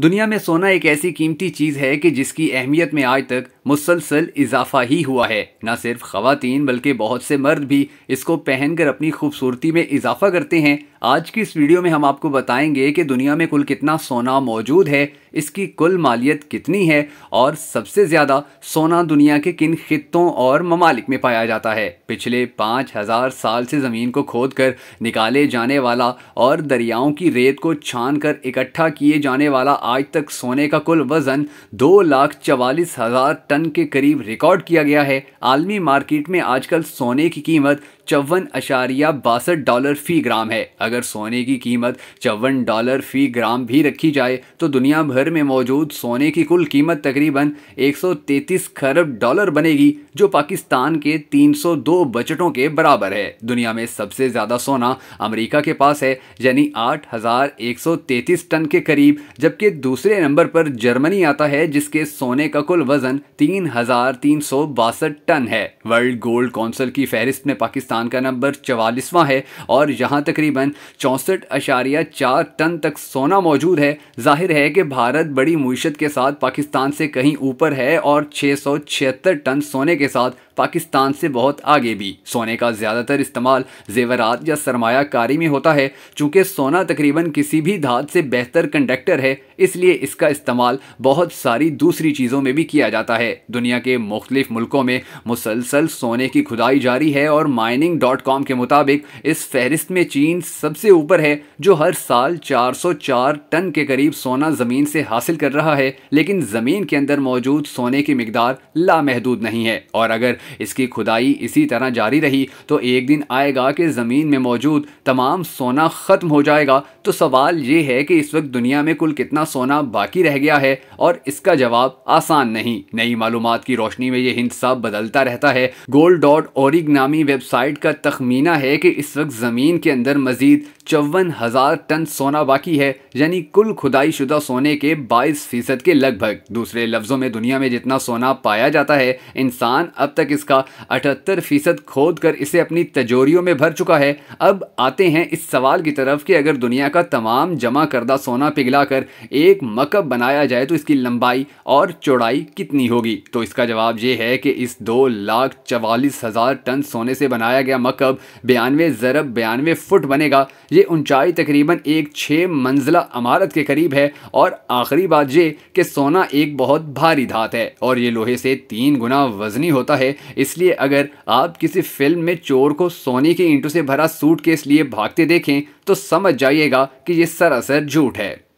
दुनिया में सोना एक ऐसी कीमती चीज़ है कि जिसकी अहमियत में आज तक मुसलसल इजाफा ही हुआ है न सिर्फ खातन बल्कि बहुत से मर्द भी इसको पहनकर अपनी खूबसूरती में इजाफा करते हैं आज की इस वीडियो में हम आपको बताएंगे कि दुनिया में कुल कितना सोना मौजूद है इसकी कुल मालियत कितनी है और सबसे ज़्यादा सोना दुनिया के किन खितों और ममालिक में पाया जाता है पिछले पाँच हज़ार साल से ज़मीन को खोद कर निकाले जाने वाला और दरियाओं की रेत को छान कर इकट्ठा किए जाने वाला आज तक सोने का कुल वज़न दो लाख चवालीस हज़ार टन के करीब रिकॉर्ड किया गया है आलमी मार्केट में आजकल सोने की कीमत चौवन अशारिया बासठ डॉलर फी ग्राम है अगर सोने की कीमत चौवन डॉलर फी ग्राम भी रखी जाए तो दुनिया भर में मौजूद सोने की कुल कीमत तकरीबन 133 खरब डॉलर बनेगी जो पाकिस्तान के 302 बजटों के बराबर है दुनिया में सबसे ज़्यादा सोना अमेरिका के पास है यानी 8,133 टन के करीब जबकि दूसरे नंबर पर जर्मनी आता है जिसके सोने का कुल वजन तीन टन है वर्ल्ड गोल्ड काउंसिल की फहरिस्त में पाकिस्तान पाकिस्तान का नंबर चवालीसवां है और यहाँ तकरीबन चौंसठ अशारिया चार टन तक सोना मौजूद है जाहिर है कि भारत बड़ी मीशत के साथ पाकिस्तान से कहीं ऊपर है और छः सौ छिहत्तर टन सोने के साथ पाकिस्तान से बहुत आगे भी सोने का ज़्यादातर इस्तेमाल जेवरात या सरमाकारी में होता है चूँकि सोना तकरीबन किसी भी धात से बेहतर कंडक्टर है इसलिए इसका इस्तेमाल बहुत सारी दूसरी चीज़ों में भी किया जाता है दुनिया के मुख्तलिफ मुल्कों में मुसलसल सोने की खुदाई जारी है और माइनिंग डॉट कॉम के मुताबिक इस फहरिस्त में चीन सबसे ऊपर है जो हर साल चार सौ चार टन के करीब सोना ज़मीन से हासिल कर रहा है लेकिन ज़मीन के अंदर मौजूद सोने की मकदार लामहदूद नहीं है और अगर इसकी खुदाई इसी तरह जारी रही तो एक दिन आएगा कि ज़मीन में मौजूद तमाम सोना ख़त्म हो जाएगा तो सवाल ये है कि इस वक्त दुनिया में कुल कितना सोना बाकी रह गया है और इसका जवाब आसान नहीं नई मालूम की रोशनी में यह हिंसा बदलता रहता है गोल्ड डॉट और नामी वेबसाइट का तखमीना है कि इस वक्त ज़मीन के अंदर मजीद चौवन हज़ार टन सोना बाकी है यानी कुल खुदाई शुदा सोने के बाईस फीसद के लगभग दूसरे लफ्ज़ों में दुनिया में जितना सोना पाया जाता है इंसान अब तक इसका अठहत्तर फीसद खोद कर इसे अपनी तजोरियों में भर चुका है अब आते हैं इस सवाल की तरफ कि अगर दुनिया का तमाम जमा करदा सोना पिघलाकर एक मकब बनाया जाए तो इसकी लंबाई और चौड़ाई कितनी होगी तो इसका जवाब ये है कि इस दो लाख चवालीस हज़ार टन सोने से बनाया गया मकब बयानवे ज़रब बयानवे फुट बनेगा ये ऊंचाई तकरीबन एक छः मंजिला अमारत के करीब है और आखिरी बात ये कि सोना एक बहुत भारी धात है और ये लोहे से तीन गुना वजनी होता है इसलिए अगर आप किसी फिल्म में चोर को सोने के ईंटों से भरा सूट के लिए भागते देखें तो समझ जाइएगा कि ये सरासर झूठ है